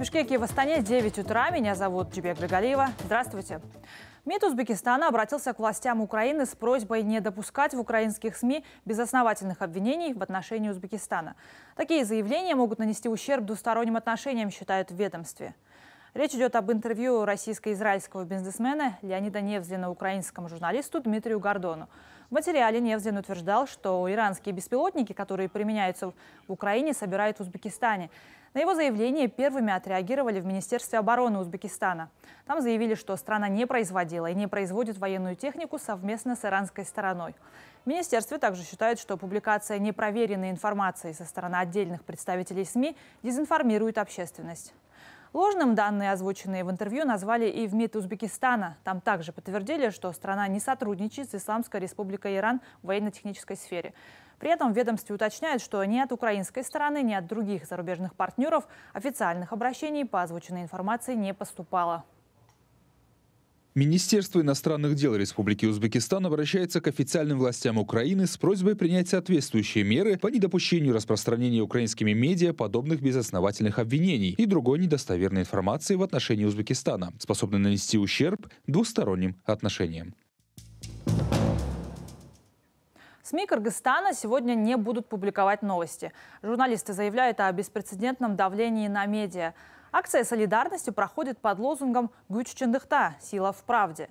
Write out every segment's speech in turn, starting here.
Бишкеке и в Астане 9 утра. Меня зовут Джибек Гагалиева. Здравствуйте. МИД Узбекистана обратился к властям Украины с просьбой не допускать в украинских СМИ безосновательных обвинений в отношении Узбекистана. Такие заявления могут нанести ущерб двусторонним отношениям, считают в ведомстве. Речь идет об интервью российско-израильского бизнесмена Леонида Невзлина украинскому журналисту Дмитрию Гордону. В материале Невзин утверждал, что иранские беспилотники, которые применяются в Украине, собирают в Узбекистане. На его заявление первыми отреагировали в Министерстве обороны Узбекистана. Там заявили, что страна не производила и не производит военную технику совместно с иранской стороной. Министерство также считает, что публикация непроверенной информации со стороны отдельных представителей СМИ дезинформирует общественность. Ложным данные, озвученные в интервью, назвали и в МИД Узбекистана. Там также подтвердили, что страна не сотрудничает с Исламской республикой Иран в военно-технической сфере. При этом ведомстве уточняют, что ни от украинской стороны, ни от других зарубежных партнеров официальных обращений по озвученной информации не поступало. Министерство иностранных дел Республики Узбекистан обращается к официальным властям Украины с просьбой принять соответствующие меры по недопущению распространения украинскими медиа подобных безосновательных обвинений и другой недостоверной информации в отношении Узбекистана, способной нанести ущерб двусторонним отношениям. СМИ Кыргызстана сегодня не будут публиковать новости. Журналисты заявляют о беспрецедентном давлении на медиа. Акция солидарности проходит под лозунгом «Гюч Сила в правде».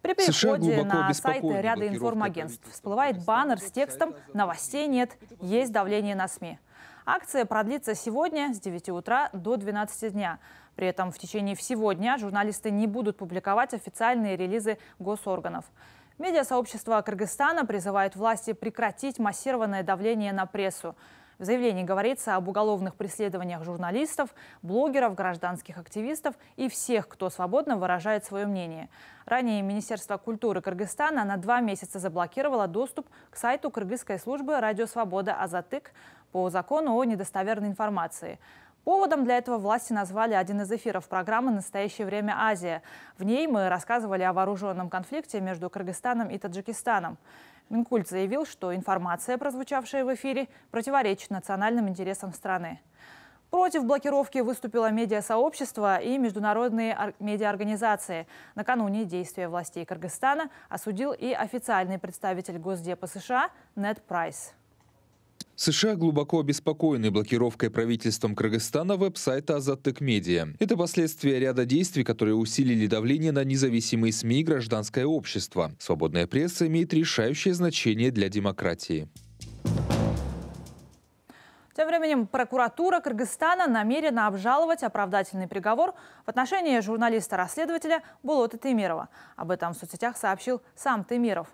При переходе на сайты ряда информагентств всплывает баннер с текстом «Новостей нет, есть давление на СМИ». Акция продлится сегодня с 9 утра до 12 дня. При этом в течение всего дня журналисты не будут публиковать официальные релизы госорганов. Медиасообщество Кыргызстана призывает власти прекратить массированное давление на прессу. В заявлении говорится об уголовных преследованиях журналистов, блогеров, гражданских активистов и всех, кто свободно выражает свое мнение. Ранее Министерство культуры Кыргызстана на два месяца заблокировало доступ к сайту кыргызской службы «Радио Свобода Азатык» по закону о недостоверной информации. Поводом для этого власти назвали один из эфиров программы «Настоящее время Азия». В ней мы рассказывали о вооруженном конфликте между Кыргызстаном и Таджикистаном. Минкульт заявил, что информация, прозвучавшая в эфире, противоречит национальным интересам страны. Против блокировки выступило медиасообщество и международные медиаорганизации. Накануне действия властей Кыргызстана осудил и официальный представитель Госдепа США Нед Прайс. США глубоко обеспокоены блокировкой правительством Кыргызстана веб-сайта «Азаттык Медиа». Это последствия ряда действий, которые усилили давление на независимые СМИ и гражданское общество. Свободная пресса имеет решающее значение для демократии. Тем временем прокуратура Кыргызстана намерена обжаловать оправдательный приговор в отношении журналиста-расследователя Булота Тимирова. Об этом в соцсетях сообщил сам Тимиров.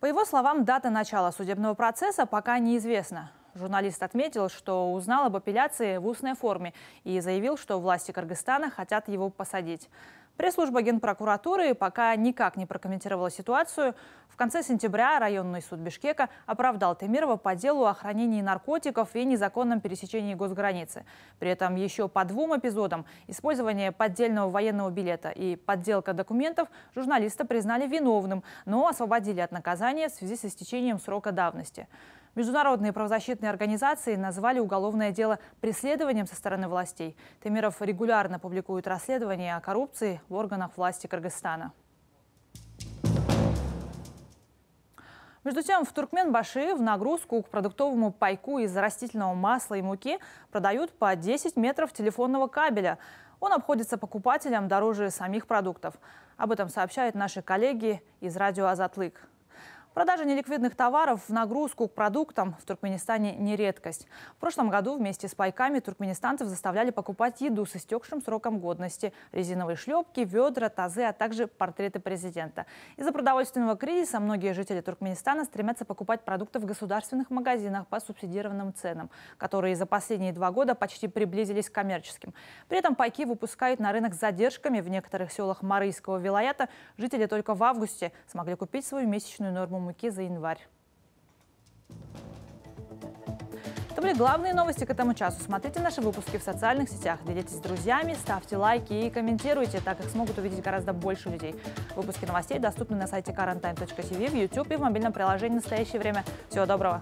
По его словам, дата начала судебного процесса пока неизвестна. Журналист отметил, что узнал об апелляции в устной форме и заявил, что власти Кыргызстана хотят его посадить. Пресс-служба Генпрокуратуры пока никак не прокомментировала ситуацию. В конце сентября районный суд Бишкека оправдал Темирова по делу о хранении наркотиков и незаконном пересечении госграницы. При этом еще по двум эпизодам – использование поддельного военного билета и подделка документов – журналиста признали виновным, но освободили от наказания в связи с истечением срока давности. Международные правозащитные организации назвали уголовное дело преследованием со стороны властей. Темиров регулярно публикует расследования о коррупции в органах власти Кыргызстана. Между тем, в Туркменбаши в нагрузку к продуктовому пайку из растительного масла и муки продают по 10 метров телефонного кабеля. Он обходится покупателям дороже самих продуктов. Об этом сообщают наши коллеги из радио «Азатлык». Продажа неликвидных товаров в нагрузку к продуктам в Туркменистане не редкость. В прошлом году вместе с пайками туркменистанцев заставляли покупать еду с истекшим сроком годности, резиновые шлепки, ведра, тазы, а также портреты президента. Из-за продовольственного кризиса многие жители Туркменистана стремятся покупать продукты в государственных магазинах по субсидированным ценам, которые за последние два года почти приблизились к коммерческим. При этом пайки выпускают на рынок с задержками. В некоторых селах Марийского вилаята жители только в августе смогли купить свою месячную норму муки за январь. Это были главные новости к этому часу. Смотрите наши выпуски в социальных сетях, делитесь с друзьями, ставьте лайки и комментируйте, так как смогут увидеть гораздо больше людей. Выпуски новостей доступны на сайте quarantine.tv, в YouTube и в мобильном приложении в настоящее время. Всего доброго!